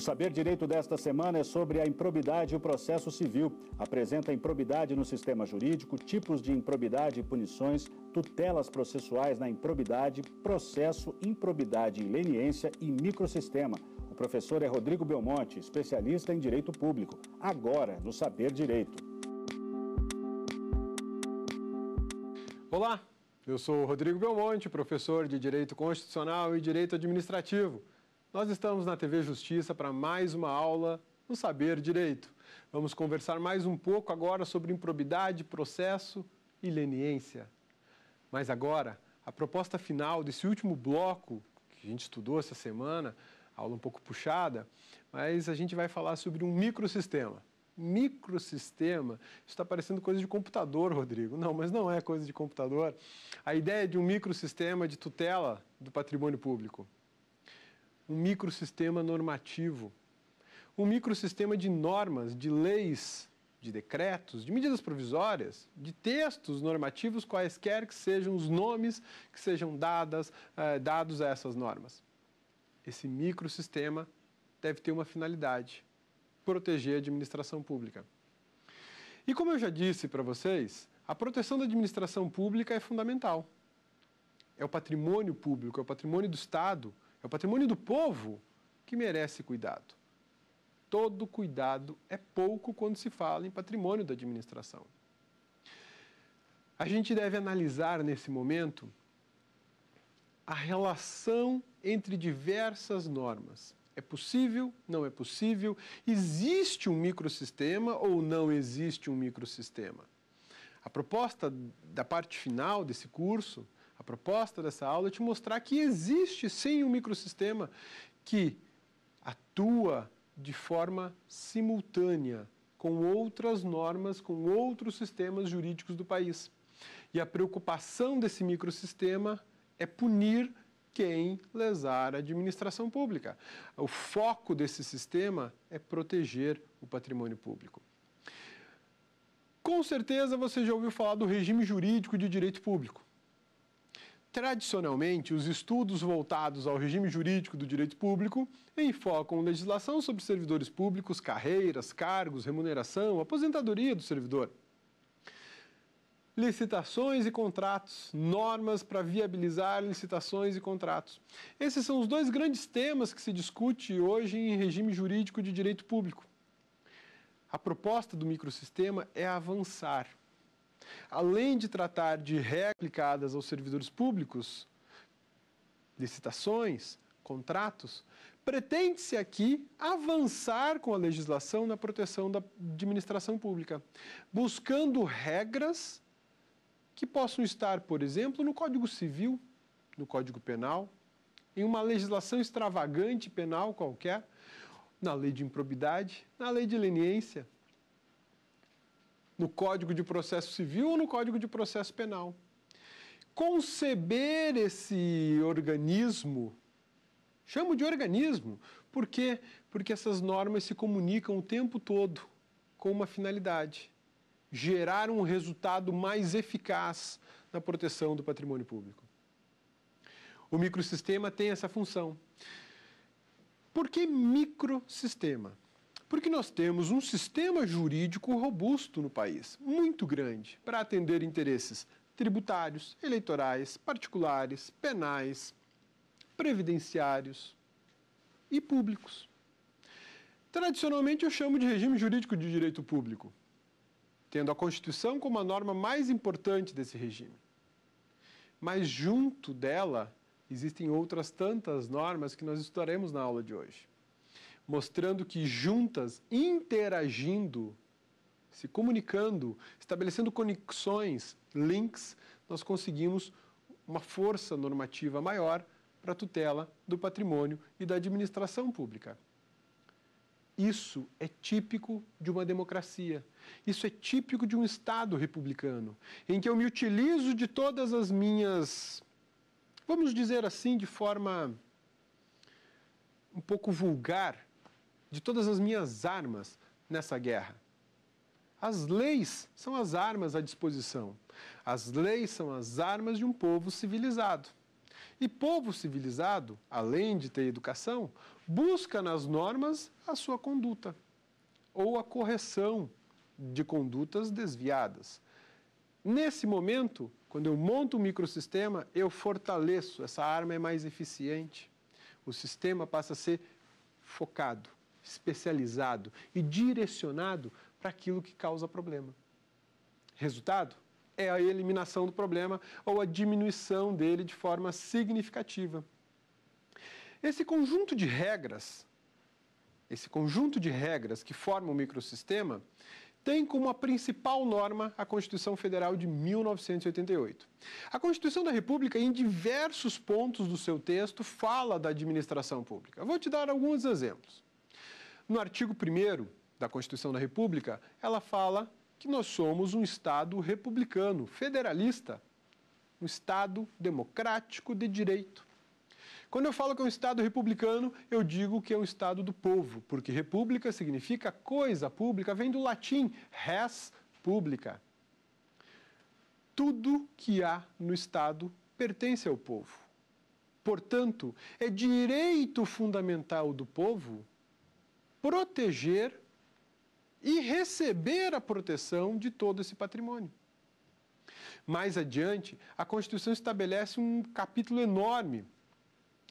O Saber Direito desta semana é sobre a improbidade e o processo civil. Apresenta improbidade no sistema jurídico, tipos de improbidade e punições, tutelas processuais na improbidade, processo, improbidade e leniência e microsistema. O professor é Rodrigo Belmonte, especialista em direito público. Agora, no Saber Direito. Olá, eu sou Rodrigo Belmonte, professor de Direito Constitucional e Direito Administrativo. Nós estamos na TV Justiça para mais uma aula no Saber Direito. Vamos conversar mais um pouco agora sobre improbidade, processo e leniência. Mas agora, a proposta final desse último bloco que a gente estudou essa semana, aula um pouco puxada, mas a gente vai falar sobre um microsistema. Microsistema, isso está parecendo coisa de computador, Rodrigo. Não, mas não é coisa de computador. A ideia é de um microsistema de tutela do patrimônio público um microsistema normativo, um microsistema de normas, de leis, de decretos, de medidas provisórias, de textos normativos, quaisquer que sejam os nomes que sejam dadas, eh, dados a essas normas. Esse microsistema deve ter uma finalidade: proteger a administração pública. E como eu já disse para vocês, a proteção da administração pública é fundamental. É o patrimônio público, é o patrimônio do Estado é o patrimônio do povo que merece cuidado. Todo cuidado é pouco quando se fala em patrimônio da administração. A gente deve analisar nesse momento a relação entre diversas normas. É possível? Não é possível? Existe um microsistema ou não existe um microsistema? A proposta da parte final desse curso a proposta dessa aula é te mostrar que existe sim um microsistema que atua de forma simultânea com outras normas, com outros sistemas jurídicos do país. E a preocupação desse microsistema é punir quem lesar a administração pública. O foco desse sistema é proteger o patrimônio público. Com certeza você já ouviu falar do regime jurídico de direito público. Tradicionalmente, os estudos voltados ao regime jurídico do direito público enfocam legislação sobre servidores públicos, carreiras, cargos, remuneração, aposentadoria do servidor. Licitações e contratos, normas para viabilizar licitações e contratos. Esses são os dois grandes temas que se discute hoje em regime jurídico de direito público. A proposta do microsistema é avançar além de tratar de reaplicadas aos servidores públicos, licitações, contratos, pretende-se aqui avançar com a legislação na proteção da administração pública, buscando regras que possam estar, por exemplo, no Código Civil, no Código Penal, em uma legislação extravagante penal qualquer, na lei de improbidade, na lei de leniência, no Código de Processo Civil ou no Código de Processo Penal. Conceber esse organismo, chamo de organismo, por quê? Porque essas normas se comunicam o tempo todo com uma finalidade: gerar um resultado mais eficaz na proteção do patrimônio público. O microsistema tem essa função. Por que microsistema? Porque nós temos um sistema jurídico robusto no país, muito grande, para atender interesses tributários, eleitorais, particulares, penais, previdenciários e públicos. Tradicionalmente eu chamo de regime jurídico de direito público, tendo a Constituição como a norma mais importante desse regime. Mas junto dela existem outras tantas normas que nós estudaremos na aula de hoje mostrando que juntas, interagindo, se comunicando, estabelecendo conexões, links, nós conseguimos uma força normativa maior para a tutela do patrimônio e da administração pública. Isso é típico de uma democracia. Isso é típico de um Estado republicano, em que eu me utilizo de todas as minhas, vamos dizer assim, de forma um pouco vulgar, de todas as minhas armas nessa guerra. As leis são as armas à disposição. As leis são as armas de um povo civilizado. E povo civilizado, além de ter educação, busca nas normas a sua conduta ou a correção de condutas desviadas. Nesse momento, quando eu monto um microsistema, eu fortaleço, essa arma é mais eficiente. O sistema passa a ser focado especializado e direcionado para aquilo que causa problema. Resultado? É a eliminação do problema ou a diminuição dele de forma significativa. Esse conjunto de regras, esse conjunto de regras que forma o microsistema, tem como a principal norma a Constituição Federal de 1988. A Constituição da República, em diversos pontos do seu texto, fala da administração pública. Eu vou te dar alguns exemplos. No artigo 1 da Constituição da República, ela fala que nós somos um Estado republicano, federalista, um Estado democrático de direito. Quando eu falo que é um Estado republicano, eu digo que é um Estado do povo, porque república significa coisa pública, vem do latim res pública. Tudo que há no Estado pertence ao povo. Portanto, é direito fundamental do povo proteger e receber a proteção de todo esse patrimônio. Mais adiante, a Constituição estabelece um capítulo enorme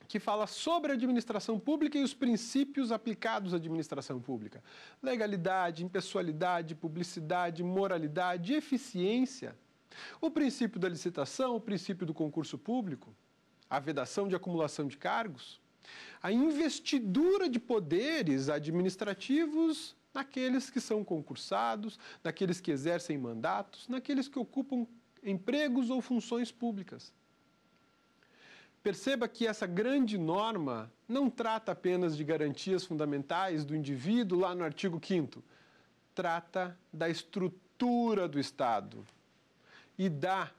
que fala sobre a administração pública e os princípios aplicados à administração pública. Legalidade, impessoalidade, publicidade, moralidade, eficiência. O princípio da licitação, o princípio do concurso público, a vedação de acumulação de cargos, a investidura de poderes administrativos naqueles que são concursados, naqueles que exercem mandatos, naqueles que ocupam empregos ou funções públicas. Perceba que essa grande norma não trata apenas de garantias fundamentais do indivíduo lá no artigo 5 trata da estrutura do Estado e dá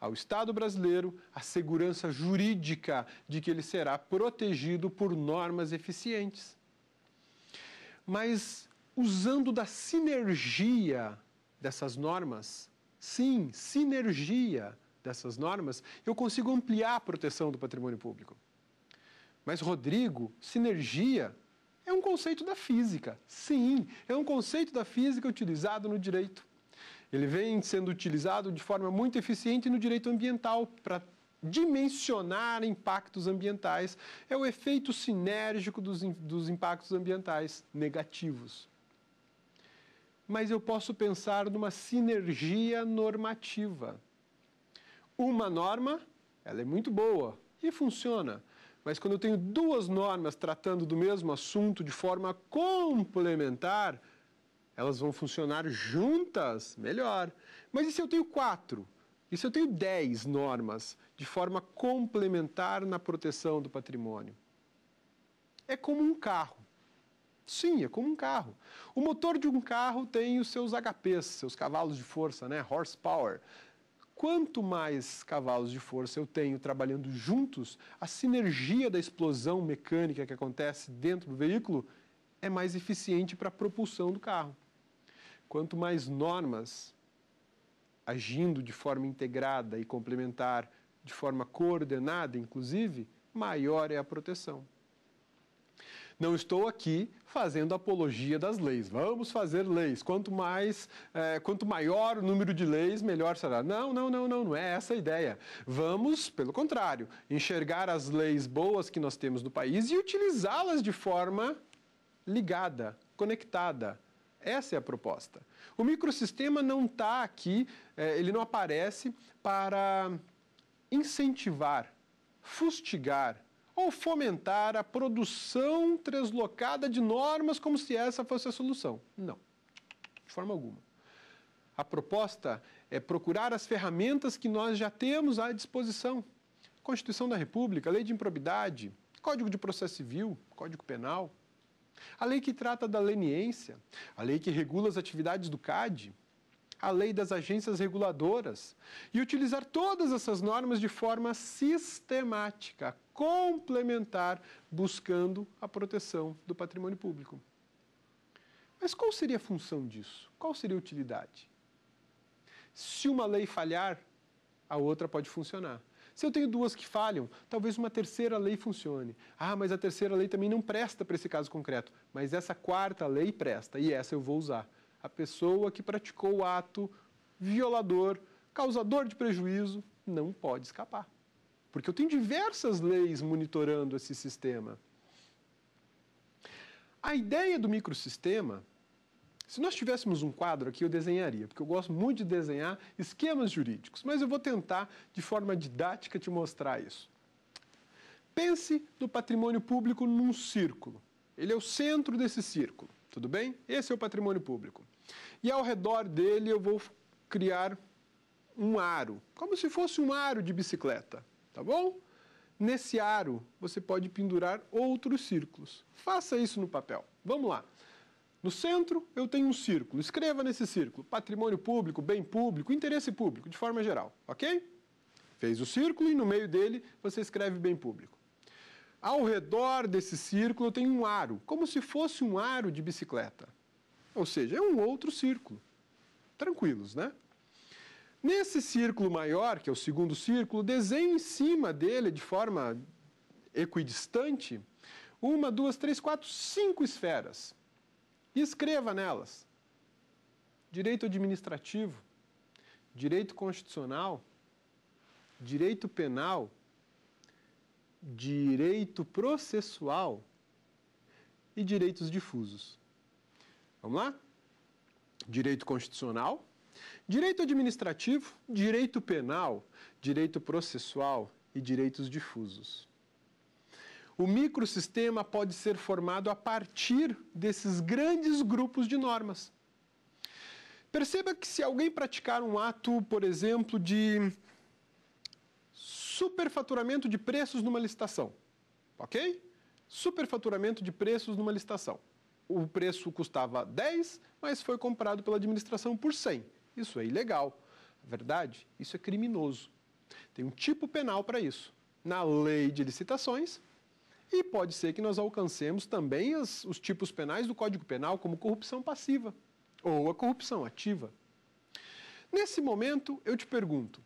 ao Estado brasileiro a segurança jurídica de que ele será protegido por normas eficientes. Mas usando da sinergia dessas normas, sim, sinergia dessas normas, eu consigo ampliar a proteção do patrimônio público. Mas, Rodrigo, sinergia é um conceito da física. Sim, é um conceito da física utilizado no direito. Ele vem sendo utilizado de forma muito eficiente no direito ambiental para dimensionar impactos ambientais. É o efeito sinérgico dos, dos impactos ambientais negativos. Mas eu posso pensar numa sinergia normativa. Uma norma, ela é muito boa e funciona. Mas quando eu tenho duas normas tratando do mesmo assunto de forma complementar, elas vão funcionar juntas melhor. Mas e se eu tenho quatro? E se eu tenho dez normas de forma complementar na proteção do patrimônio? É como um carro. Sim, é como um carro. O motor de um carro tem os seus HPs, seus cavalos de força, né? Horsepower. Quanto mais cavalos de força eu tenho trabalhando juntos, a sinergia da explosão mecânica que acontece dentro do veículo é mais eficiente para a propulsão do carro. Quanto mais normas agindo de forma integrada e complementar, de forma coordenada, inclusive, maior é a proteção. Não estou aqui fazendo apologia das leis. Vamos fazer leis. Quanto mais, é, quanto maior o número de leis, melhor será. Não, não, não, não, não é essa a ideia. Vamos, pelo contrário, enxergar as leis boas que nós temos no país e utilizá-las de forma ligada, conectada, essa é a proposta. O microsistema não está aqui, é, ele não aparece para incentivar, fustigar ou fomentar a produção translocada de normas como se essa fosse a solução. Não, de forma alguma. A proposta é procurar as ferramentas que nós já temos à disposição. Constituição da República, Lei de Improbidade, Código de Processo Civil, Código Penal, a lei que trata da leniência, a lei que regula as atividades do CAD, a lei das agências reguladoras e utilizar todas essas normas de forma sistemática, complementar, buscando a proteção do patrimônio público. Mas qual seria a função disso? Qual seria a utilidade? Se uma lei falhar, a outra pode funcionar. Se eu tenho duas que falham, talvez uma terceira lei funcione. Ah, mas a terceira lei também não presta para esse caso concreto. Mas essa quarta lei presta e essa eu vou usar. A pessoa que praticou o ato violador, causador de prejuízo, não pode escapar. Porque eu tenho diversas leis monitorando esse sistema. A ideia do microsistema se nós tivéssemos um quadro aqui, eu desenharia, porque eu gosto muito de desenhar esquemas jurídicos, mas eu vou tentar, de forma didática, te mostrar isso. Pense no patrimônio público num círculo. Ele é o centro desse círculo, tudo bem? Esse é o patrimônio público. E ao redor dele eu vou criar um aro, como se fosse um aro de bicicleta, tá bom? Nesse aro, você pode pendurar outros círculos. Faça isso no papel. Vamos lá. No centro, eu tenho um círculo. Escreva nesse círculo: patrimônio público, bem público, interesse público, de forma geral, ok? Fez o círculo e no meio dele você escreve bem público. Ao redor desse círculo eu tenho um aro, como se fosse um aro de bicicleta. Ou seja, é um outro círculo. Tranquilos, né? Nesse círculo maior, que é o segundo círculo, desenho em cima dele, de forma equidistante, uma, duas, três, quatro, cinco esferas e escreva nelas. Direito administrativo, direito constitucional, direito penal, direito processual e direitos difusos. Vamos lá? Direito constitucional, direito administrativo, direito penal, direito processual e direitos difusos. O microsistema pode ser formado a partir desses grandes grupos de normas. Perceba que se alguém praticar um ato, por exemplo, de superfaturamento de preços numa licitação, ok? Superfaturamento de preços numa licitação. O preço custava 10, mas foi comprado pela administração por 100. Isso é ilegal. Na é verdade, isso é criminoso. Tem um tipo penal para isso. Na lei de licitações, e pode ser que nós alcancemos também as, os tipos penais do Código Penal, como corrupção passiva ou a corrupção ativa. Nesse momento, eu te pergunto: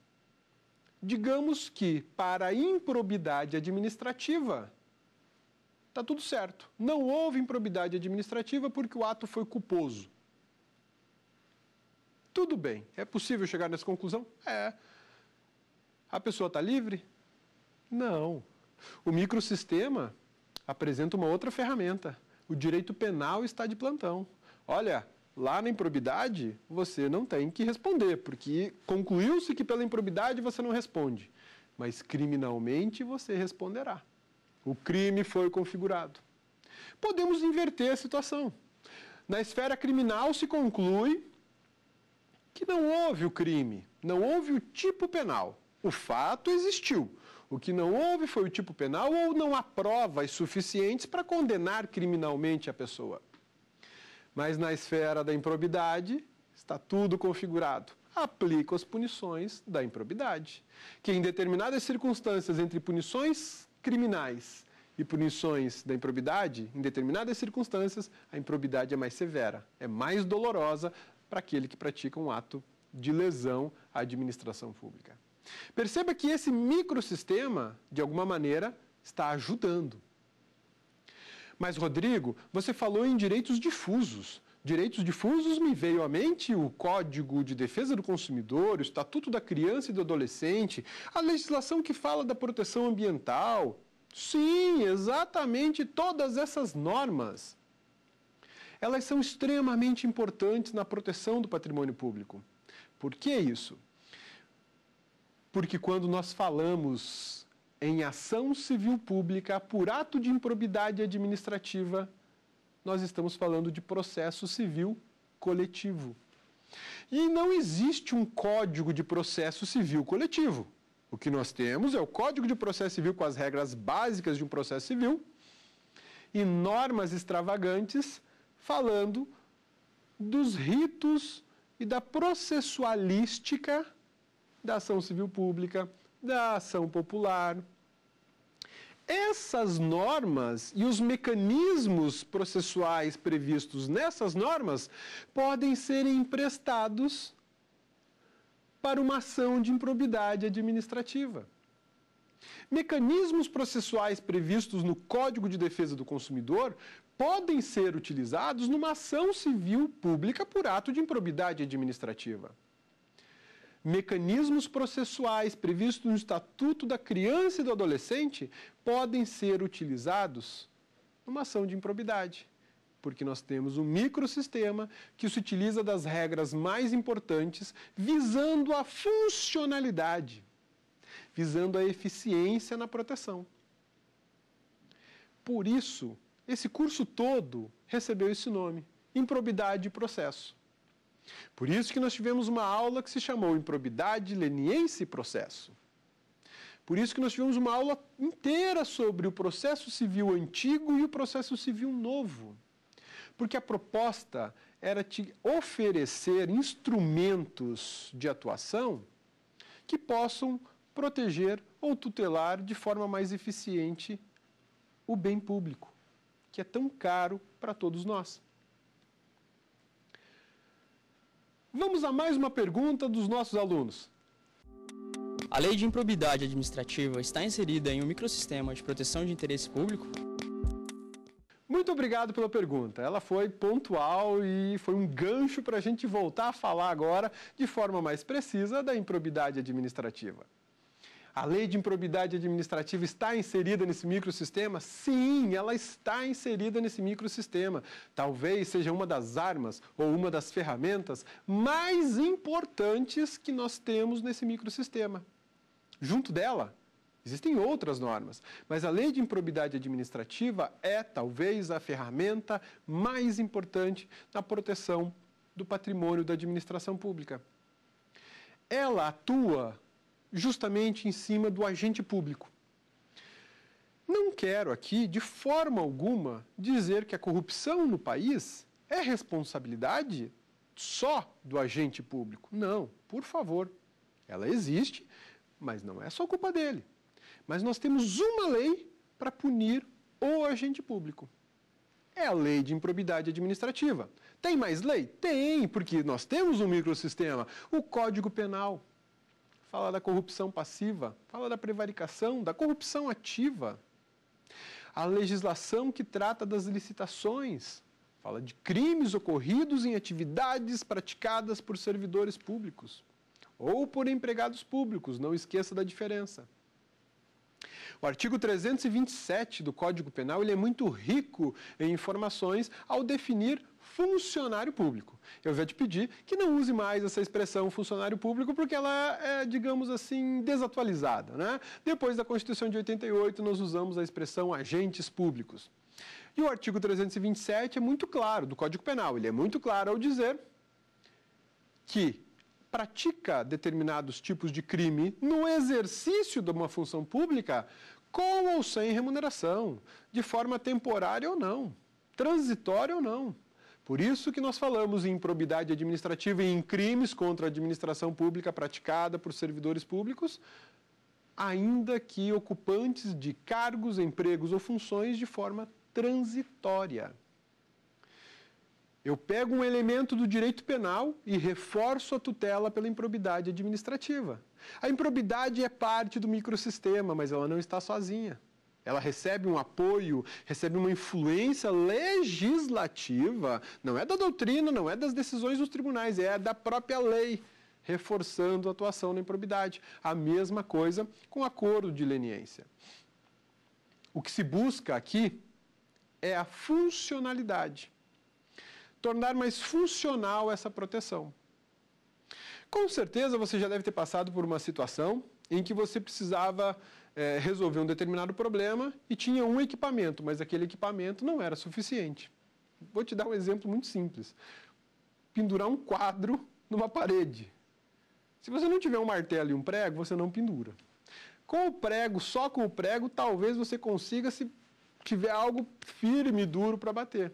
digamos que para a improbidade administrativa, está tudo certo. Não houve improbidade administrativa porque o ato foi culposo. Tudo bem. É possível chegar nessa conclusão? É. A pessoa está livre? Não. O microsistema apresenta uma outra ferramenta. O direito penal está de plantão. Olha, lá na improbidade, você não tem que responder, porque concluiu-se que pela improbidade você não responde. Mas criminalmente você responderá. O crime foi configurado. Podemos inverter a situação. Na esfera criminal se conclui que não houve o crime, não houve o tipo penal. O fato existiu, o que não houve foi o tipo penal ou não há provas suficientes para condenar criminalmente a pessoa. Mas na esfera da improbidade está tudo configurado. Aplico as punições da improbidade, que em determinadas circunstâncias entre punições criminais e punições da improbidade, em determinadas circunstâncias, a improbidade é mais severa, é mais dolorosa para aquele que pratica um ato de lesão à administração pública. Perceba que esse microsistema, de alguma maneira, está ajudando. Mas, Rodrigo, você falou em direitos difusos. Direitos difusos me veio à mente o Código de Defesa do Consumidor, o Estatuto da Criança e do Adolescente, a legislação que fala da proteção ambiental. Sim, exatamente todas essas normas. Elas são extremamente importantes na proteção do patrimônio público. Por que isso? Porque quando nós falamos em ação civil pública por ato de improbidade administrativa, nós estamos falando de processo civil coletivo. E não existe um código de processo civil coletivo. O que nós temos é o Código de Processo Civil com as regras básicas de um processo civil e normas extravagantes falando dos ritos e da processualística da ação civil pública, da ação popular. Essas normas e os mecanismos processuais previstos nessas normas podem ser emprestados para uma ação de improbidade administrativa. Mecanismos processuais previstos no Código de Defesa do Consumidor podem ser utilizados numa ação civil pública por ato de improbidade administrativa mecanismos processuais previstos no Estatuto da Criança e do Adolescente podem ser utilizados numa ação de improbidade, porque nós temos um microsistema que se utiliza das regras mais importantes visando a funcionalidade, visando a eficiência na proteção. Por isso, esse curso todo recebeu esse nome, improbidade e processo. Por isso que nós tivemos uma aula que se chamou Improbidade, Leniência e Processo. Por isso que nós tivemos uma aula inteira sobre o processo civil antigo e o processo civil novo. Porque a proposta era te oferecer instrumentos de atuação que possam proteger ou tutelar de forma mais eficiente o bem público, que é tão caro para todos nós. Vamos a mais uma pergunta dos nossos alunos. A lei de improbidade administrativa está inserida em um microsistema de proteção de interesse público? Muito obrigado pela pergunta. Ela foi pontual e foi um gancho para a gente voltar a falar agora de forma mais precisa da improbidade administrativa. A lei de improbidade administrativa está inserida nesse microsistema? Sim, ela está inserida nesse microsistema. Talvez seja uma das armas ou uma das ferramentas mais importantes que nós temos nesse microsistema. Junto dela, Existem outras normas, mas a lei de improbidade administrativa é talvez a ferramenta mais importante na proteção do patrimônio da administração pública. Ela atua justamente em cima do agente público. Não quero aqui, de forma alguma, dizer que a corrupção no país é responsabilidade só do agente público. Não, por favor. Ela existe, mas não é só culpa dele. Mas nós temos uma lei para punir o agente público. É a lei de improbidade administrativa. Tem mais lei? Tem, porque nós temos um microsistema, o Código Penal fala da corrupção passiva, fala da prevaricação, da corrupção ativa. A legislação que trata das licitações fala de crimes ocorridos em atividades praticadas por servidores públicos ou por empregados públicos, não esqueça da diferença. O artigo 327 do Código Penal ele é muito rico em informações ao definir funcionário público. Eu já te pedi que não use mais essa expressão funcionário público porque ela é, digamos assim, desatualizada. Né? Depois da Constituição de 88, nós usamos a expressão agentes públicos. E o artigo 327 é muito claro do Código Penal, ele é muito claro ao dizer que pratica determinados tipos de crime no exercício de uma função pública, com ou sem remuneração, de forma temporária ou não, transitória ou não. Por isso que nós falamos em improbidade administrativa e em crimes contra a administração pública praticada por servidores públicos, ainda que ocupantes de cargos, empregos ou funções de forma transitória. Eu pego um elemento do direito penal e reforço a tutela pela improbidade administrativa. A improbidade é parte do microsistema, mas ela não está sozinha. Ela recebe um apoio, recebe uma influência legislativa, não é da doutrina, não é das decisões dos tribunais, é da própria lei, reforçando a atuação na improbidade. A mesma coisa com o acordo de leniência. O que se busca aqui é a funcionalidade tornar mais funcional essa proteção. Com certeza você já deve ter passado por uma situação em que você precisava é, resolver um determinado problema e tinha um equipamento, mas aquele equipamento não era suficiente. Vou te dar um exemplo muito simples: pendurar um quadro numa parede. Se você não tiver um martelo e um prego, você não pendura. Com o prego, só com o prego, talvez você consiga se tiver algo firme e duro para bater.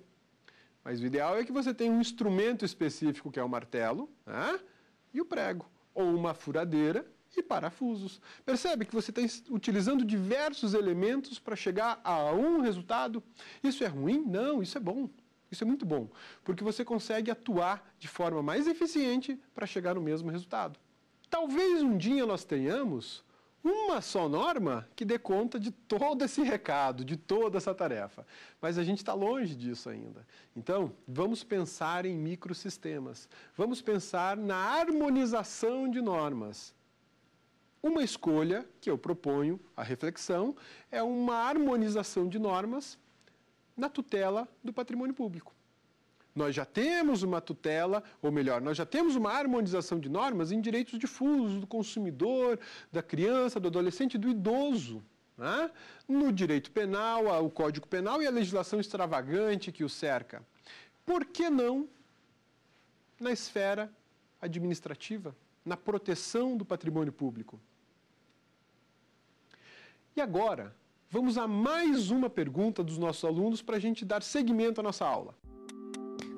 Mas o ideal é que você tenha um instrumento específico, que é o martelo, né? e o prego, ou uma furadeira e parafusos. Percebe que você está utilizando diversos elementos para chegar a um resultado? Isso é ruim? Não, isso é bom. Isso é muito bom, porque você consegue atuar de forma mais eficiente para chegar no mesmo resultado. Talvez um dia nós tenhamos uma só norma que dê conta de todo esse recado, de toda essa tarefa. Mas a gente está longe disso ainda. Então, vamos pensar em microsistemas. Vamos pensar na harmonização de normas. Uma escolha que eu proponho à reflexão é uma harmonização de normas na tutela do patrimônio público nós já temos uma tutela, ou melhor, nós já temos uma harmonização de normas em direitos difusos do consumidor, da criança, do adolescente e do idoso. Né? No direito penal, o Código Penal e a legislação extravagante que o cerca. Por que não na esfera administrativa, na proteção do patrimônio público? E agora, vamos a mais uma pergunta dos nossos alunos para a gente dar seguimento à nossa aula.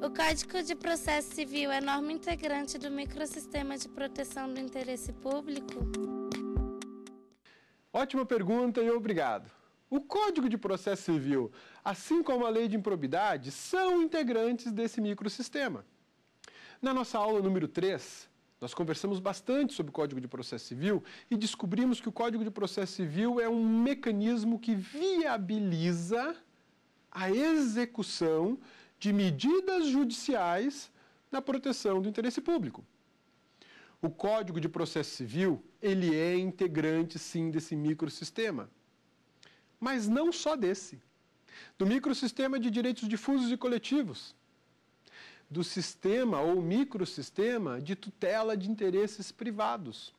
O Código de Processo Civil é norma integrante do microsistema de proteção do interesse público? Ótima pergunta e obrigado. O Código de Processo Civil, assim como a Lei de Improbidade, são integrantes desse microsistema. Na nossa aula número 3, nós conversamos bastante sobre o Código de Processo Civil e descobrimos que o Código de Processo Civil é um mecanismo que viabiliza a execução de medidas judiciais na proteção do interesse público. O Código de Processo Civil, ele é integrante sim desse microsistema. Mas não só desse. Do microsistema de direitos difusos e coletivos, do sistema ou microsistema de tutela de interesses privados.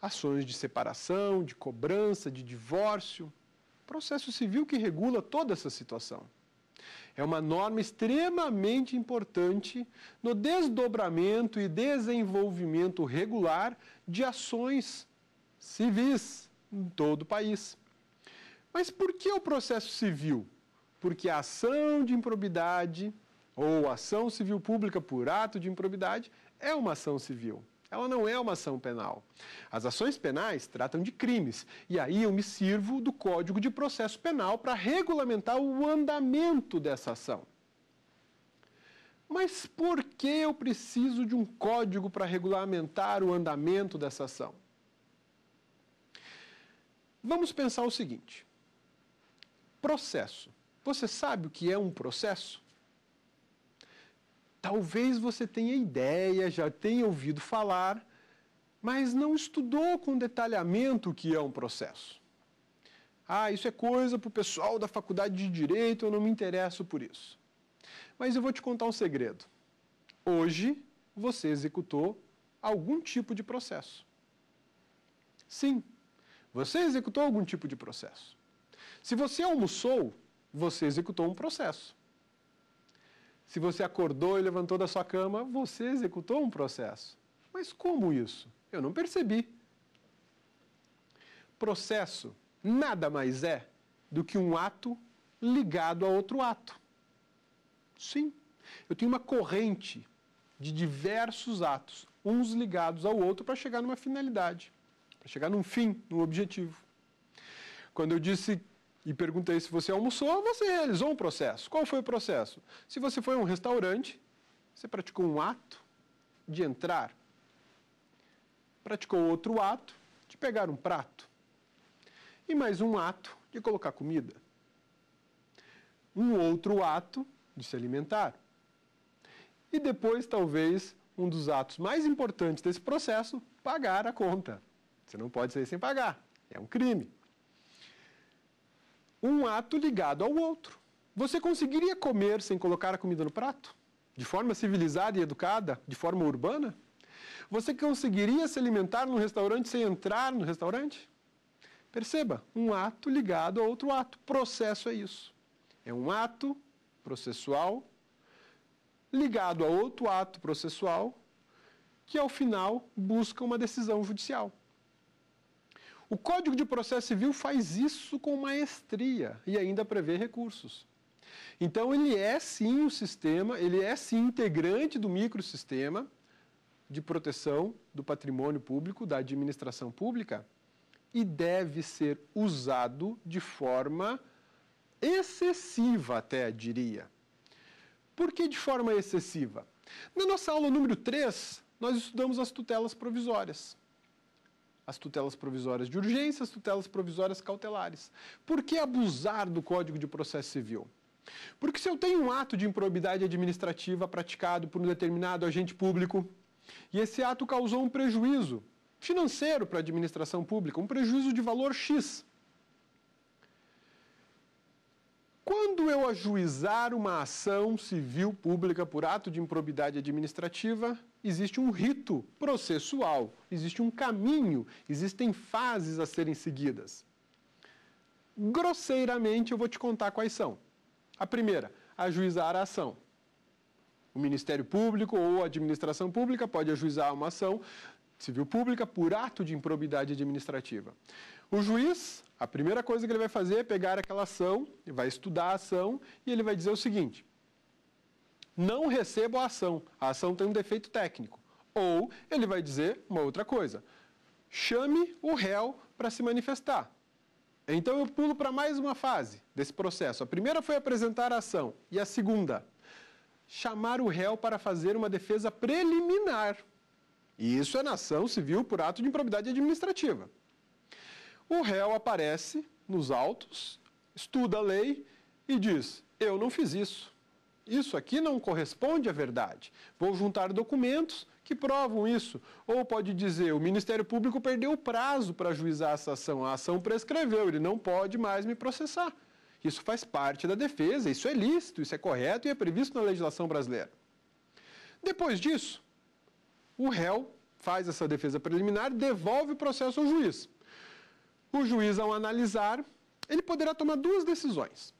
Ações de separação, de cobrança, de divórcio, processo civil que regula toda essa situação. É uma norma extremamente importante no desdobramento e desenvolvimento regular de ações civis em todo o país. Mas por que o processo civil? Porque a ação de improbidade ou ação civil pública por ato de improbidade é uma ação civil. Ela não é uma ação penal. As ações penais tratam de crimes, e aí eu me sirvo do Código de Processo Penal para regulamentar o andamento dessa ação. Mas por que eu preciso de um código para regulamentar o andamento dessa ação? Vamos pensar o seguinte: processo. Você sabe o que é um processo? Talvez você tenha ideia, já tenha ouvido falar, mas não estudou com detalhamento o que é um processo. Ah, isso é coisa para o pessoal da faculdade de direito, eu não me interesso por isso. Mas eu vou te contar um segredo. Hoje você executou algum tipo de processo. Sim, você executou algum tipo de processo. Se você almoçou, você executou um processo. Se você acordou e levantou da sua cama, você executou um processo. Mas como isso? Eu não percebi. Processo nada mais é do que um ato ligado a outro ato. Sim, eu tenho uma corrente de diversos atos, uns ligados ao outro para chegar numa finalidade, para chegar num fim, num objetivo. Quando eu disse e perguntei se você almoçou, você realizou um processo. Qual foi o processo? Se você foi a um restaurante, você praticou um ato de entrar. Praticou outro ato de pegar um prato. E mais um ato de colocar comida. Um outro ato de se alimentar. E depois, talvez, um dos atos mais importantes desse processo, pagar a conta. Você não pode sair sem pagar. É um crime um ato ligado ao outro. Você conseguiria comer sem colocar a comida no prato? De forma civilizada e educada? De forma urbana? Você conseguiria se alimentar num restaurante sem entrar no restaurante? Perceba, um ato ligado a outro ato. Processo é isso. É um ato processual ligado a outro ato processual que, ao final, busca uma decisão judicial. O Código de Processo Civil faz isso com maestria e ainda prevê recursos. Então, ele é sim o sistema, ele é sim integrante do microsistema de proteção do patrimônio público, da administração pública, e deve ser usado de forma excessiva, até diria. Por que de forma excessiva? Na nossa aula número 3, nós estudamos as tutelas provisórias as tutelas provisórias de urgência, as tutelas provisórias cautelares. Por que abusar do Código de Processo Civil? Porque se eu tenho um ato de improbidade administrativa praticado por um determinado agente público e esse ato causou um prejuízo financeiro para a administração pública, um prejuízo de valor X. Quando eu ajuizar uma ação civil pública por ato de improbidade administrativa, existe um rito processual, existe um caminho, existem fases a serem seguidas. Grosseiramente, eu vou te contar quais são. A primeira, ajuizar a ação. O Ministério Público ou a administração pública pode ajuizar uma ação civil pública por ato de improbidade administrativa. O juiz, a primeira coisa que ele vai fazer é pegar aquela ação, vai estudar a ação e ele vai dizer o seguinte: não recebo a ação, a ação tem um defeito técnico. Ou ele vai dizer uma outra coisa, chame o réu para se manifestar. Então eu pulo para mais uma fase desse processo. A primeira foi apresentar a ação e a segunda, chamar o réu para fazer uma defesa preliminar. E isso é nação civil por ato de improbidade administrativa. O réu aparece nos autos, estuda a lei e diz: Eu não fiz isso isso aqui não corresponde à verdade. Vou juntar documentos que provam isso. Ou pode dizer, o Ministério Público perdeu o prazo para ajuizar essa ação, a ação prescreveu, ele não pode mais me processar. Isso faz parte da defesa, isso é lícito, isso é correto e é previsto na legislação brasileira. Depois disso, o réu faz essa defesa preliminar, devolve o processo ao juiz. O juiz, ao analisar, ele poderá tomar duas decisões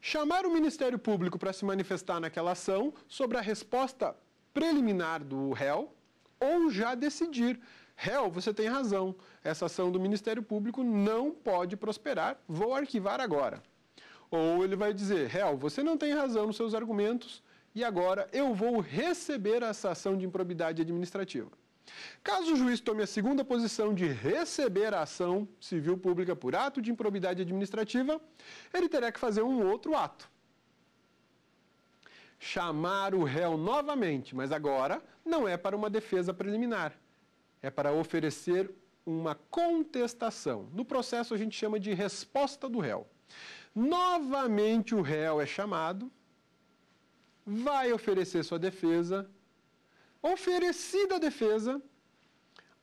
chamar o Ministério Público para se manifestar naquela ação sobre a resposta preliminar do réu ou já decidir. Réu, você tem razão, essa ação do Ministério Público não pode prosperar, vou arquivar agora. Ou ele vai dizer: réu, você não tem razão nos seus argumentos e agora eu vou receber essa ação de improbidade administrativa. Caso o juiz tome a segunda posição de receber a ação civil pública por ato de improbidade administrativa, ele terá que fazer um outro ato. Chamar o réu novamente, mas agora não é para uma defesa preliminar, é para oferecer uma contestação. No processo a gente chama de resposta do réu. Novamente o réu é chamado, vai oferecer sua defesa Oferecida a defesa,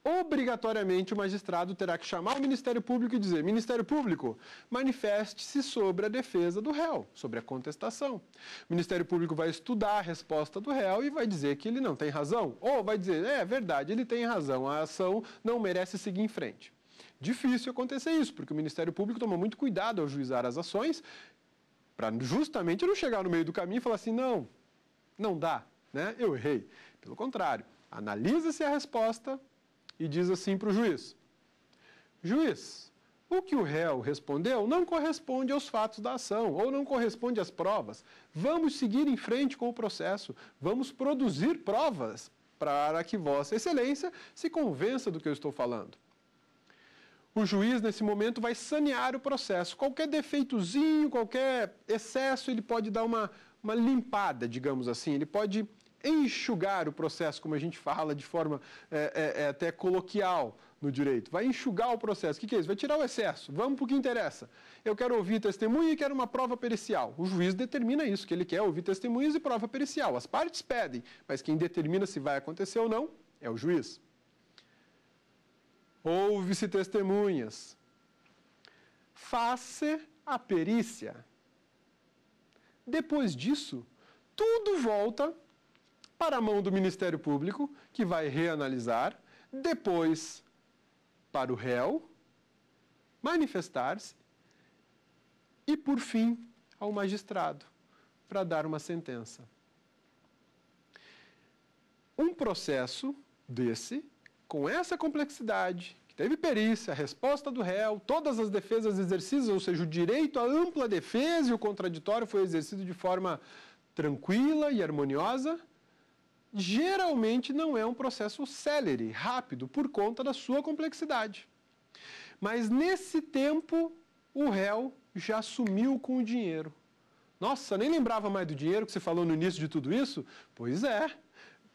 obrigatoriamente o magistrado terá que chamar o Ministério Público e dizer: Ministério Público, manifeste-se sobre a defesa do réu, sobre a contestação. O Ministério Público vai estudar a resposta do réu e vai dizer que ele não tem razão, ou vai dizer: é verdade, ele tem razão, a ação não merece seguir em frente. Difícil acontecer isso, porque o Ministério Público toma muito cuidado ao juizar as ações, para justamente não chegar no meio do caminho e falar assim: não, não dá, né? eu errei. Pelo contrário, analisa-se a resposta e diz assim para o juiz: Juiz, o que o réu respondeu não corresponde aos fatos da ação ou não corresponde às provas. Vamos seguir em frente com o processo, vamos produzir provas para que Vossa Excelência se convença do que eu estou falando. O juiz, nesse momento, vai sanear o processo. Qualquer defeitozinho, qualquer excesso, ele pode dar uma, uma limpada, digamos assim. Ele pode enxugar o processo, como a gente fala de forma é, é, é até coloquial no direito. Vai enxugar o processo. O que, que é isso? Vai tirar o excesso. Vamos para o que interessa. Eu quero ouvir testemunha e quero uma prova pericial. O juiz determina isso, que ele quer ouvir testemunhas e prova pericial. As partes pedem, mas quem determina se vai acontecer ou não é o juiz. Ouve-se testemunhas. Faça a perícia. Depois disso, tudo volta para a mão do Ministério Público, que vai reanalisar, depois para o réu manifestar-se e, por fim, ao magistrado para dar uma sentença. Um processo desse, com essa complexidade, que teve perícia, a resposta do réu, todas as defesas exercidas, ou seja, o direito à ampla defesa e o contraditório foi exercido de forma tranquila e harmoniosa, geralmente não é um processo celere, rápido, por conta da sua complexidade. Mas nesse tempo, o réu já sumiu com o dinheiro. Nossa, nem lembrava mais do dinheiro que você falou no início de tudo isso? Pois é.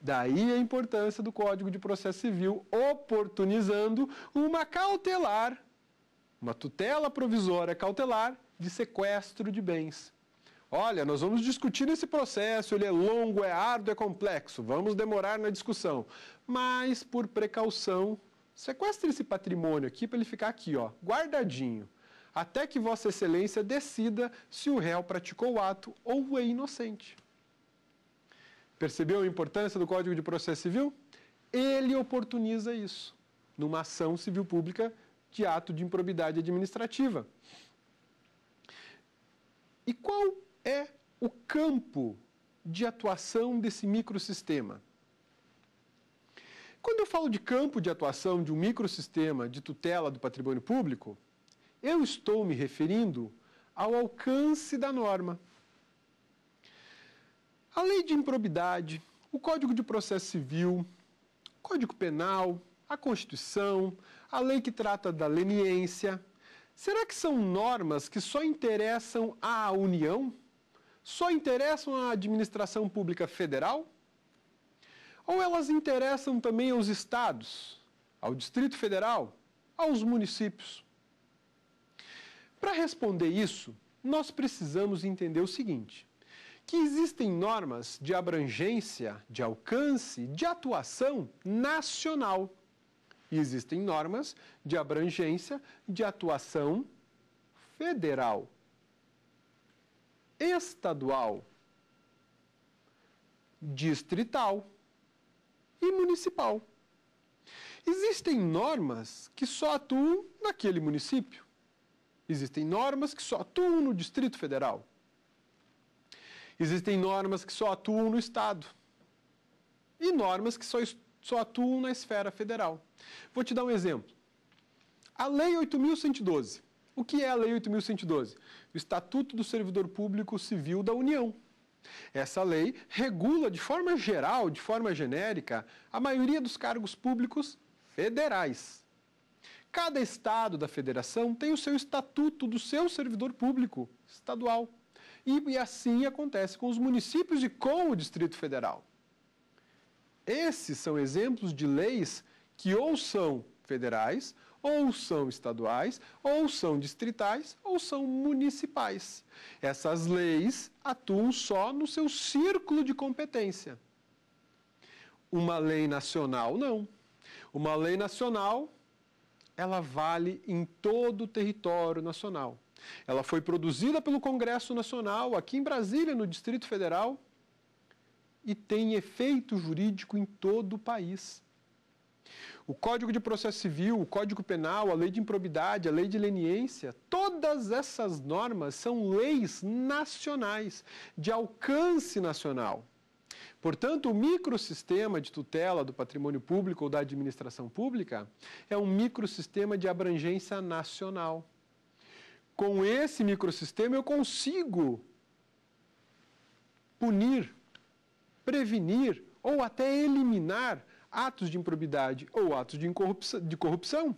Daí a importância do Código de Processo Civil oportunizando uma cautelar, uma tutela provisória cautelar de sequestro de bens. Olha, nós vamos discutir esse processo, ele é longo, é árduo, é complexo, vamos demorar na discussão. Mas, por precaução, sequestre esse patrimônio aqui para ele ficar aqui, ó, guardadinho, até que Vossa Excelência decida se o réu praticou o ato ou é inocente. Percebeu a importância do Código de Processo Civil? Ele oportuniza isso numa ação civil pública de ato de improbidade administrativa. E qual é o campo de atuação desse microsistema. Quando eu falo de campo de atuação de um microsistema de tutela do patrimônio público, eu estou me referindo ao alcance da norma. A lei de improbidade, o Código de Processo Civil, o Código Penal, a Constituição, a lei que trata da leniência, será que são normas que só interessam à União? só interessam à administração pública federal? Ou elas interessam também aos estados, ao Distrito Federal, aos municípios? Para responder isso, nós precisamos entender o seguinte: que existem normas de abrangência, de alcance, de atuação nacional. E existem normas de abrangência, de atuação federal estadual, distrital e municipal. Existem normas que só atuam naquele município. Existem normas que só atuam no Distrito Federal. Existem normas que só atuam no Estado. E normas que só, só atuam na esfera federal. Vou te dar um exemplo. A Lei 8.112. O que é a Lei 8.112? o Estatuto do Servidor Público Civil da União. Essa lei regula de forma geral, de forma genérica, a maioria dos cargos públicos federais. Cada estado da federação tem o seu estatuto do seu servidor público estadual. E, e assim acontece com os municípios e com o Distrito Federal. Esses são exemplos de leis que ou são federais ou são estaduais, ou são distritais, ou são municipais. Essas leis atuam só no seu círculo de competência. Uma lei nacional, não. Uma lei nacional, ela vale em todo o território nacional. Ela foi produzida pelo Congresso Nacional, aqui em Brasília, no Distrito Federal, e tem efeito jurídico em todo o país. O Código de Processo Civil, o Código Penal, a Lei de Improbidade, a Lei de Leniência, todas essas normas são leis nacionais, de alcance nacional. Portanto, o microsistema de tutela do patrimônio público ou da administração pública é um microsistema de abrangência nacional. Com esse microsistema, eu consigo punir, prevenir ou até eliminar atos de improbidade ou atos de, de corrupção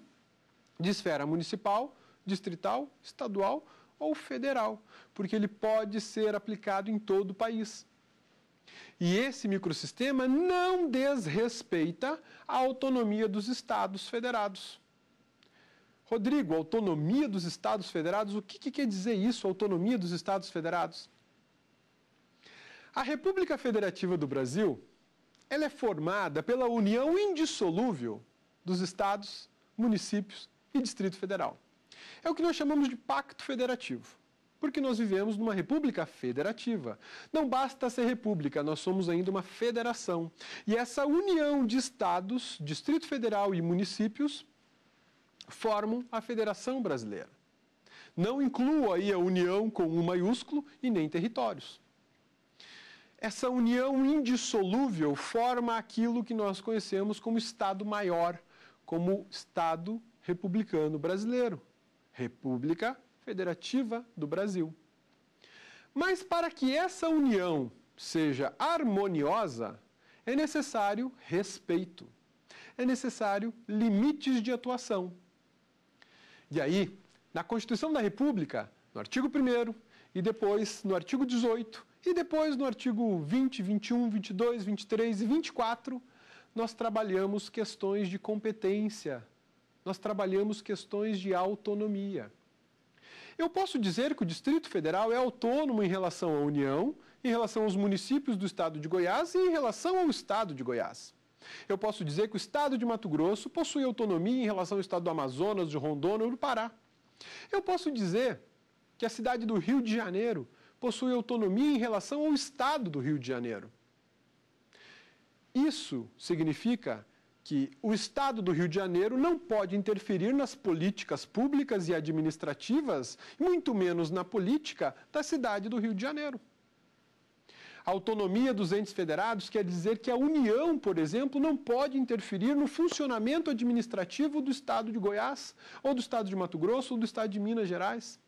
de esfera municipal, distrital, estadual ou federal, porque ele pode ser aplicado em todo o país. E esse microsistema não desrespeita a autonomia dos estados federados. Rodrigo, autonomia dos estados federados, o que, que quer dizer isso, autonomia dos estados federados? A República Federativa do Brasil ela é formada pela união indissolúvel dos estados, municípios e Distrito Federal. É o que nós chamamos de pacto federativo, porque nós vivemos numa república federativa. Não basta ser república, nós somos ainda uma federação. E essa união de estados, Distrito Federal e municípios formam a Federação Brasileira. Não incluo aí a união com um maiúsculo e nem territórios. Essa união indissolúvel forma aquilo que nós conhecemos como Estado Maior, como Estado Republicano Brasileiro, República Federativa do Brasil. Mas para que essa união seja harmoniosa, é necessário respeito, é necessário limites de atuação. E aí, na Constituição da República, no artigo 1 e depois no artigo 18, e depois, no artigo 20, 21, 22, 23 e 24, nós trabalhamos questões de competência, nós trabalhamos questões de autonomia. Eu posso dizer que o Distrito Federal é autônomo em relação à União, em relação aos municípios do estado de Goiás e em relação ao estado de Goiás. Eu posso dizer que o estado de Mato Grosso possui autonomia em relação ao estado do Amazonas, de Rondônia ou do Pará. Eu posso dizer que a cidade do Rio de Janeiro possui autonomia em relação ao Estado do Rio de Janeiro. Isso significa que o Estado do Rio de Janeiro não pode interferir nas políticas públicas e administrativas, muito menos na política da cidade do Rio de Janeiro. A autonomia dos entes federados quer dizer que a União, por exemplo, não pode interferir no funcionamento administrativo do Estado de Goiás, ou do Estado de Mato Grosso, ou do Estado de Minas Gerais.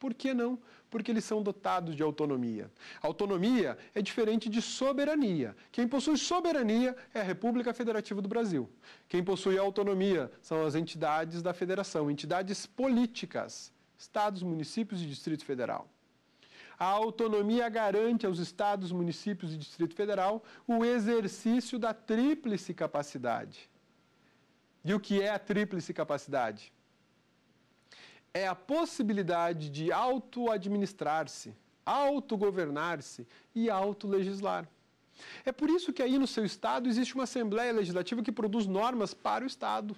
Por que não? Porque eles são dotados de autonomia. Autonomia é diferente de soberania. Quem possui soberania é a República Federativa do Brasil. Quem possui autonomia são as entidades da federação, entidades políticas, estados, municípios e Distrito Federal. A autonomia garante aos estados, municípios e Distrito Federal o exercício da tríplice capacidade. E o que é a tríplice capacidade? é a possibilidade de auto-administrar-se, autogovernar-se e autolegislar. É por isso que aí no seu estado existe uma Assembleia Legislativa que produz normas para o estado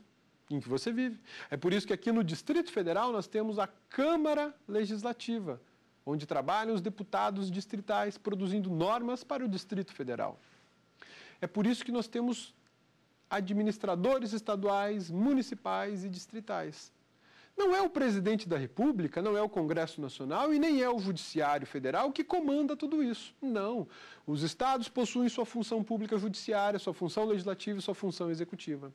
em que você vive. É por isso que aqui no Distrito Federal nós temos a Câmara Legislativa, onde trabalham os deputados distritais produzindo normas para o Distrito Federal. É por isso que nós temos administradores estaduais, municipais e distritais. Não é o presidente da República, não é o Congresso Nacional e nem é o Judiciário Federal que comanda tudo isso. Não. Os estados possuem sua função pública judiciária, sua função legislativa e sua função executiva.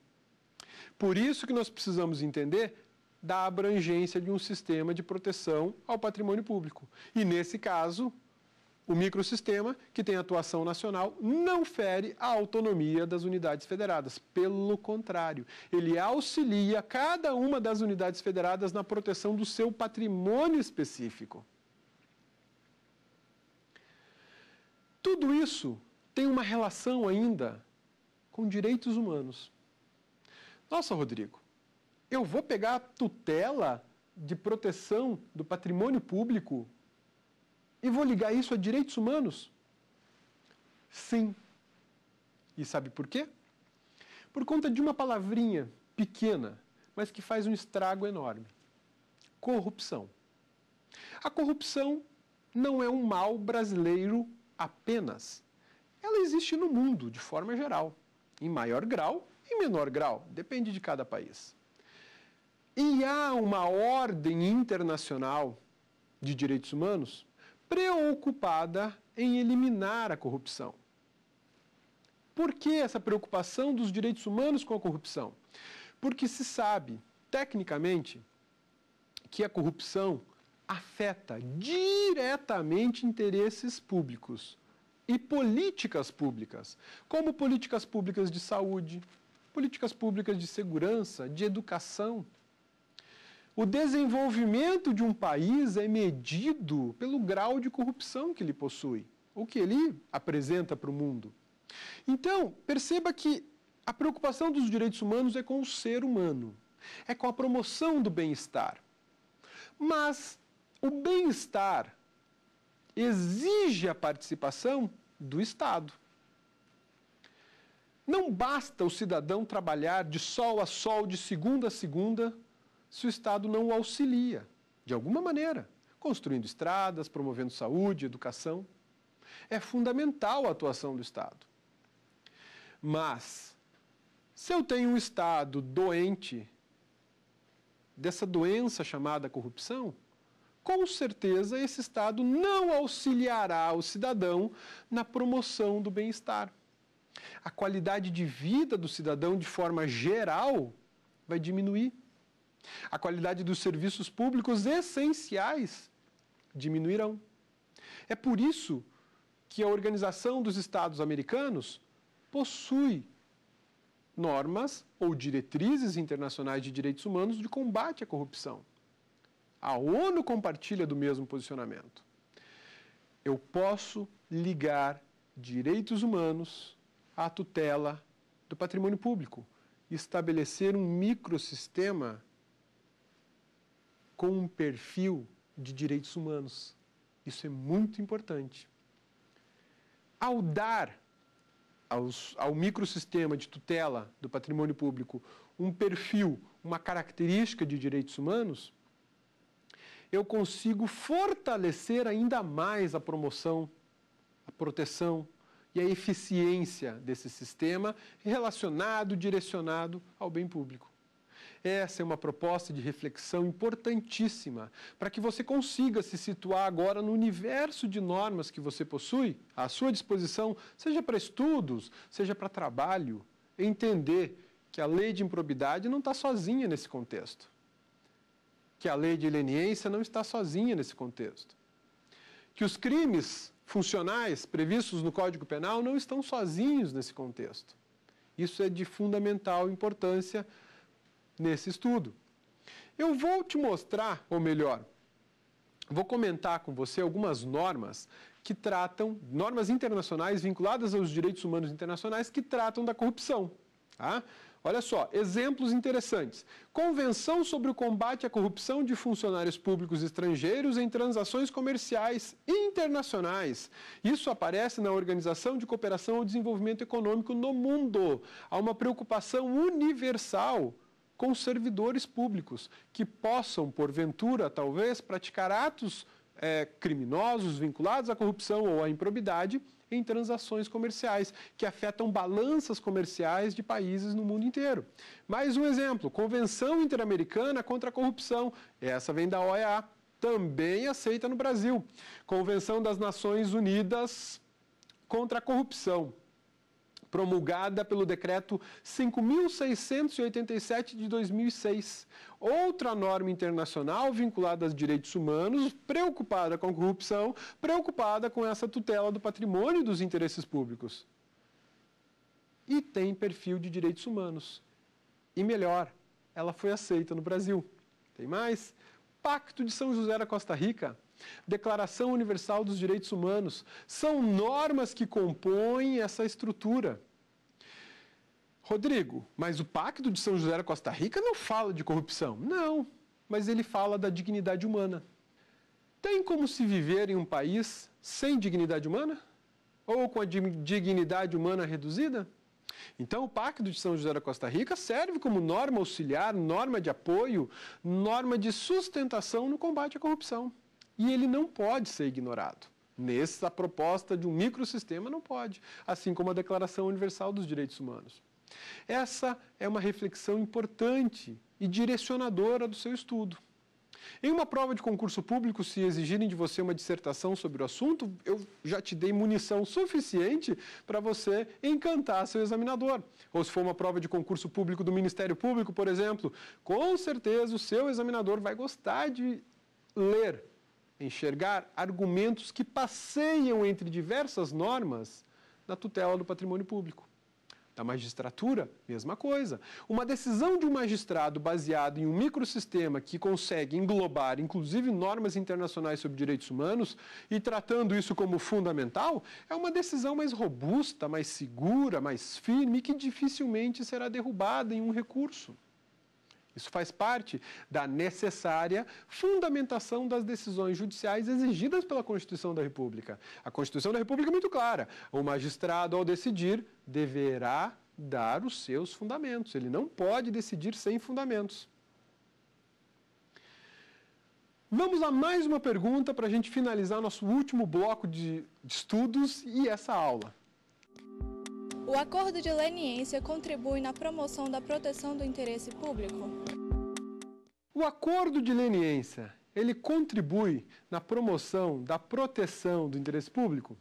Por isso que nós precisamos entender da abrangência de um sistema de proteção ao patrimônio público. E nesse caso, o microsistema, que tem atuação nacional, não fere a autonomia das unidades federadas. Pelo contrário, ele auxilia cada uma das unidades federadas na proteção do seu patrimônio específico. Tudo isso tem uma relação ainda com direitos humanos. Nossa, Rodrigo, eu vou pegar a tutela de proteção do patrimônio público e vou ligar isso a direitos humanos? Sim. E sabe por quê? Por conta de uma palavrinha pequena, mas que faz um estrago enorme: corrupção. A corrupção não é um mal brasileiro apenas. Ela existe no mundo, de forma geral, em maior grau e menor grau, depende de cada país. E há uma ordem internacional de direitos humanos preocupada em eliminar a corrupção. Por que essa preocupação dos direitos humanos com a corrupção? Porque se sabe, tecnicamente, que a corrupção afeta diretamente interesses públicos e políticas públicas, como políticas públicas de saúde, políticas públicas de segurança, de educação, o desenvolvimento de um país é medido pelo grau de corrupção que ele possui, ou que ele apresenta para o mundo. Então, perceba que a preocupação dos direitos humanos é com o ser humano, é com a promoção do bem-estar. Mas o bem-estar exige a participação do Estado. Não basta o cidadão trabalhar de sol a sol, de segunda a segunda, se o Estado não o auxilia, de alguma maneira, construindo estradas, promovendo saúde, educação. É fundamental a atuação do Estado. Mas, se eu tenho um Estado doente dessa doença chamada corrupção, com certeza esse Estado não auxiliará o cidadão na promoção do bem-estar. A qualidade de vida do cidadão, de forma geral, vai diminuir. A qualidade dos serviços públicos essenciais diminuirão. É por isso que a Organização dos Estados Americanos possui normas ou diretrizes internacionais de direitos humanos de combate à corrupção. A ONU compartilha do mesmo posicionamento. Eu posso ligar direitos humanos à tutela do patrimônio público, estabelecer um microsistema com um perfil de direitos humanos. Isso é muito importante. Ao dar aos, ao microsistema de tutela do patrimônio público um perfil, uma característica de direitos humanos, eu consigo fortalecer ainda mais a promoção, a proteção e a eficiência desse sistema relacionado, direcionado ao bem público. Essa é uma proposta de reflexão importantíssima para que você consiga se situar agora no universo de normas que você possui à sua disposição, seja para estudos, seja para trabalho. Entender que a lei de improbidade não está sozinha nesse contexto, que a lei de leniência não está sozinha nesse contexto, que os crimes funcionais previstos no Código Penal não estão sozinhos nesse contexto. Isso é de fundamental importância nesse estudo. Eu vou te mostrar, ou melhor, vou comentar com você algumas normas que tratam, normas internacionais vinculadas aos direitos humanos internacionais que tratam da corrupção. Tá? Olha só, exemplos interessantes. Convenção sobre o combate à corrupção de funcionários públicos estrangeiros em transações comerciais internacionais. Isso aparece na Organização de Cooperação ao Desenvolvimento Econômico no Mundo. Há uma preocupação universal com servidores públicos que possam, porventura, talvez, praticar atos é, criminosos vinculados à corrupção ou à improbidade em transações comerciais, que afetam balanças comerciais de países no mundo inteiro. Mais um exemplo: Convenção Interamericana contra a Corrupção, essa vem da OEA, também aceita no Brasil. Convenção das Nações Unidas contra a Corrupção, promulgada pelo decreto 5687 de 2006. Outra norma internacional vinculada aos direitos humanos, preocupada com a corrupção, preocupada com essa tutela do patrimônio e dos interesses públicos. E tem perfil de direitos humanos. E melhor, ela foi aceita no Brasil. Tem mais? Pacto de São José da Costa Rica, Declaração Universal dos Direitos Humanos, são normas que compõem essa estrutura. Rodrigo, mas o Pacto de São José da Costa Rica não fala de corrupção. Não, mas ele fala da dignidade humana. Tem como se viver em um país sem dignidade humana? Ou com a dignidade humana reduzida? Então, o Pacto de São José da Costa Rica serve como norma auxiliar, norma de apoio, norma de sustentação no combate à corrupção. E ele não pode ser ignorado. Nessa proposta de um microsistema, não pode, assim como a Declaração Universal dos Direitos Humanos. Essa é uma reflexão importante e direcionadora do seu estudo. Em uma prova de concurso público, se exigirem de você uma dissertação sobre o assunto, eu já te dei munição suficiente para você encantar seu examinador. Ou se for uma prova de concurso público do Ministério Público, por exemplo, com certeza o seu examinador vai gostar de ler enxergar argumentos que passeiam entre diversas normas na tutela do patrimônio público. Da magistratura, mesma coisa. Uma decisão de um magistrado baseada em um microsistema que consegue englobar, inclusive, normas internacionais sobre direitos humanos e tratando isso como fundamental, é uma decisão mais robusta, mais segura, mais firme, que dificilmente será derrubada em um recurso. Isso faz parte da necessária fundamentação das decisões judiciais exigidas pela Constituição da República. A Constituição da República é muito clara: o magistrado, ao decidir, deverá dar os seus fundamentos. Ele não pode decidir sem fundamentos. Vamos a mais uma pergunta para a gente finalizar nosso último bloco de, de estudos e essa aula. O acordo de leniência contribui na promoção da proteção do interesse público? O acordo de leniência, ele contribui na promoção da proteção do interesse público?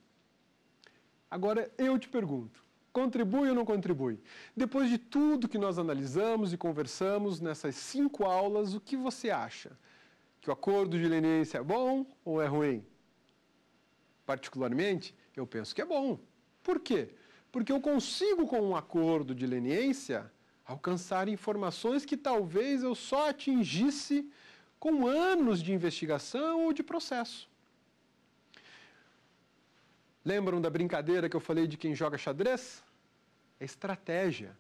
Agora eu te pergunto, contribui ou não contribui? Depois de tudo que nós analisamos e conversamos nessas cinco aulas, o que você acha? Que o acordo de leniência é bom ou é ruim? Particularmente, eu penso que é bom. Por quê? Porque eu consigo, com um acordo de leniência, alcançar informações que talvez eu só atingisse com anos de investigação ou de processo. Lembram da brincadeira que eu falei de quem joga xadrez? É estratégia.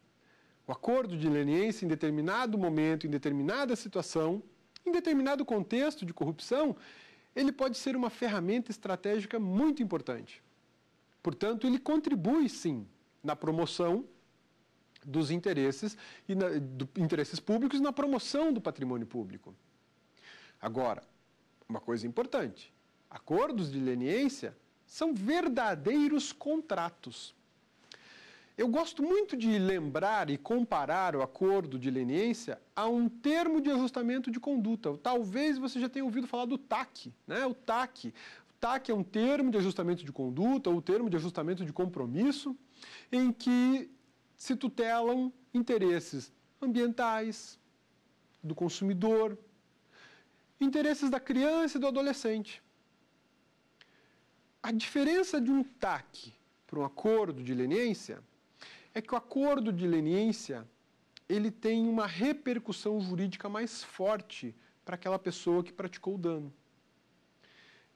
O acordo de leniência em determinado momento, em determinada situação, em determinado contexto de corrupção, ele pode ser uma ferramenta estratégica muito importante. Portanto, ele contribui sim na promoção dos interesses, e na, do, interesses públicos e na promoção do patrimônio público. Agora, uma coisa importante: acordos de leniência são verdadeiros contratos. Eu gosto muito de lembrar e comparar o acordo de leniência a um termo de ajustamento de conduta. Talvez você já tenha ouvido falar do TAC, né? O TAC. O TAC é um termo de ajustamento de conduta ou termo de ajustamento de compromisso em que se tutelam interesses ambientais, do consumidor, interesses da criança e do adolescente. A diferença de um TAC para um acordo de leniência é que o acordo de leniência ele tem uma repercussão jurídica mais forte para aquela pessoa que praticou o dano.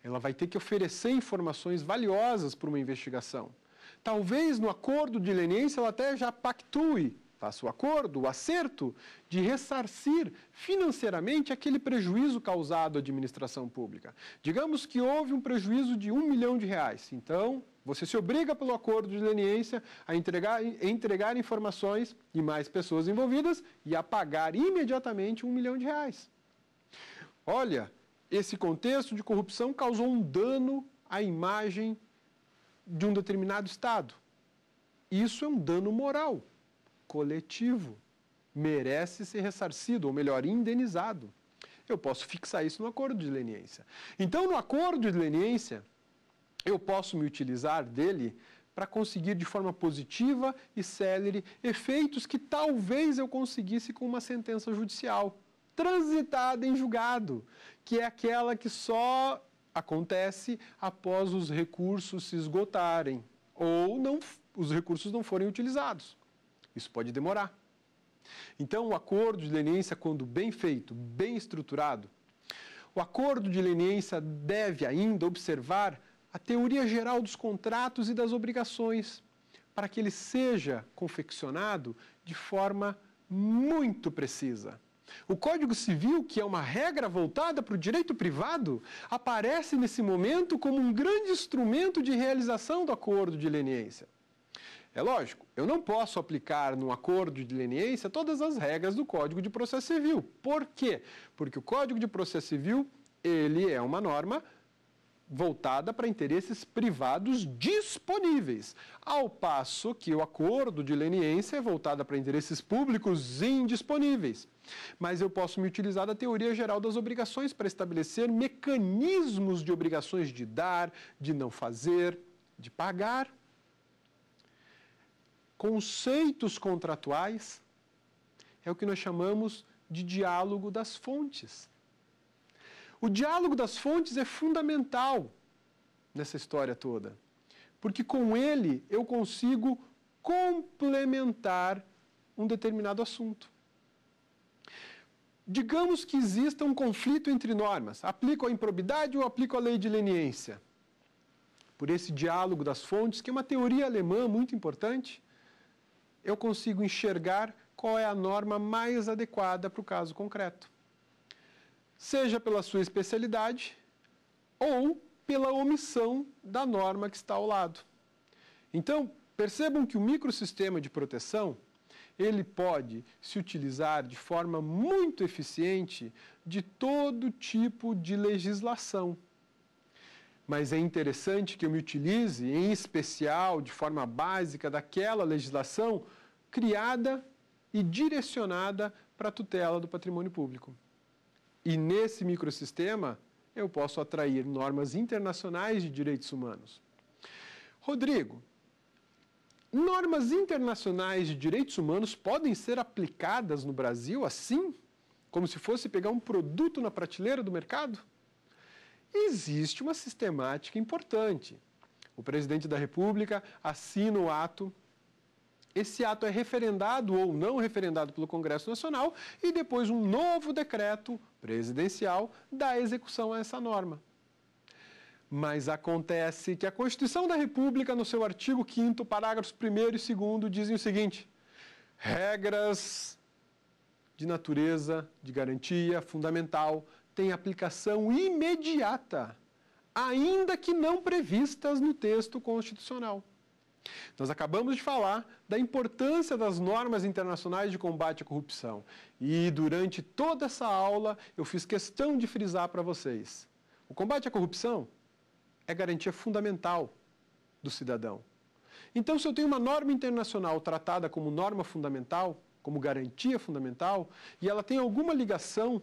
Ela vai ter que oferecer informações valiosas para uma investigação. Talvez no acordo de leniência ela até já pactue, faça o acordo, o acerto de ressarcir financeiramente aquele prejuízo causado à administração pública. Digamos que houve um prejuízo de um milhão de reais. Então, você se obriga pelo acordo de leniência a entregar, entregar informações e mais pessoas envolvidas e a pagar imediatamente um milhão de reais. Olha, esse contexto de corrupção causou um dano à imagem de um determinado Estado. Isso é um dano moral, coletivo. Merece ser ressarcido, ou melhor, indenizado. Eu posso fixar isso no acordo de leniência. Então, no acordo de leniência, eu posso me utilizar dele para conseguir de forma positiva e célere efeitos que talvez eu conseguisse com uma sentença judicial transitada em julgado, que é aquela que só acontece após os recursos se esgotarem ou não, os recursos não forem utilizados. Isso pode demorar. Então, o acordo de leniência, quando bem feito, bem estruturado, o acordo de leniência deve ainda observar a teoria geral dos contratos e das obrigações, para que ele seja confeccionado de forma muito precisa. O Código Civil, que é uma regra voltada para o direito privado, aparece nesse momento como um grande instrumento de realização do acordo de leniência. É lógico, eu não posso aplicar no acordo de leniência todas as regras do Código de Processo Civil. Por quê? Porque o Código de Processo Civil, ele é uma norma voltada para interesses privados disponíveis, ao passo que o acordo de leniência é voltada para interesses públicos indisponíveis. Mas eu posso me utilizar da teoria geral das obrigações para estabelecer mecanismos de obrigações de dar, de não fazer, de pagar. Conceitos contratuais é o que nós chamamos de diálogo das fontes. O diálogo das fontes é fundamental nessa história toda, porque com ele eu consigo complementar um determinado assunto. Digamos que exista um conflito entre normas. Aplico a improbidade ou aplico a lei de leniência? Por esse diálogo das fontes, que é uma teoria alemã muito importante, eu consigo enxergar qual é a norma mais adequada para o caso concreto seja pela sua especialidade ou pela omissão da norma que está ao lado. Então, percebam que o microsistema de proteção, ele pode se utilizar de forma muito eficiente de todo tipo de legislação. Mas é interessante que eu me utilize, em especial, de forma básica, daquela legislação criada e direcionada para a tutela do patrimônio público. E nesse microsistema, eu posso atrair normas internacionais de direitos humanos. Rodrigo, normas internacionais de direitos humanos podem ser aplicadas no Brasil assim? Como se fosse pegar um produto na prateleira do mercado? Existe uma sistemática importante. O presidente da República assina o ato esse ato é referendado ou não referendado pelo Congresso Nacional e depois um novo decreto presidencial dá execução a essa norma. Mas acontece que a Constituição da República, no seu artigo 5, parágrafos 1 e 2, dizem o seguinte: regras de natureza de garantia fundamental têm aplicação imediata, ainda que não previstas no texto constitucional. Nós acabamos de falar da importância das normas internacionais de combate à corrupção e durante toda essa aula eu fiz questão de frisar para vocês. O combate à corrupção é garantia fundamental do cidadão. Então, se eu tenho uma norma internacional tratada como norma fundamental, como garantia fundamental, e ela tem alguma ligação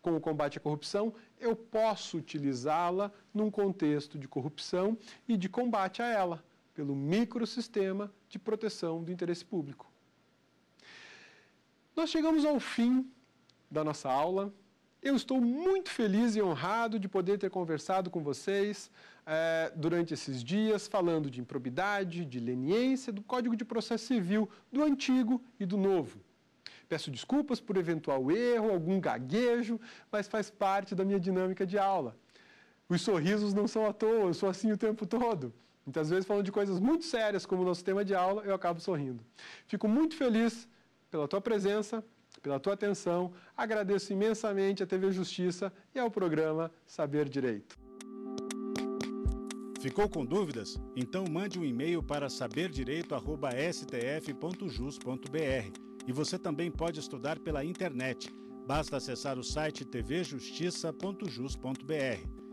com o combate à corrupção, eu posso utilizá-la num contexto de corrupção e de combate a ela pelo microsistema de proteção do interesse público. Nós chegamos ao fim da nossa aula. Eu estou muito feliz e honrado de poder ter conversado com vocês eh, durante esses dias, falando de improbidade, de leniência, do Código de Processo Civil, do antigo e do novo. Peço desculpas por eventual erro, algum gaguejo, mas faz parte da minha dinâmica de aula. Os sorrisos não são à toa, eu sou assim o tempo todo. Muitas então, vezes falando de coisas muito sérias, como o nosso tema de aula, eu acabo sorrindo. Fico muito feliz pela tua presença, pela tua atenção. Agradeço imensamente a TV Justiça e ao programa Saber Direito. Ficou com dúvidas? Então mande um e-mail para saberdireito@stf.jus.br. E você também pode estudar pela internet. Basta acessar o site tvjustiça.jus.br.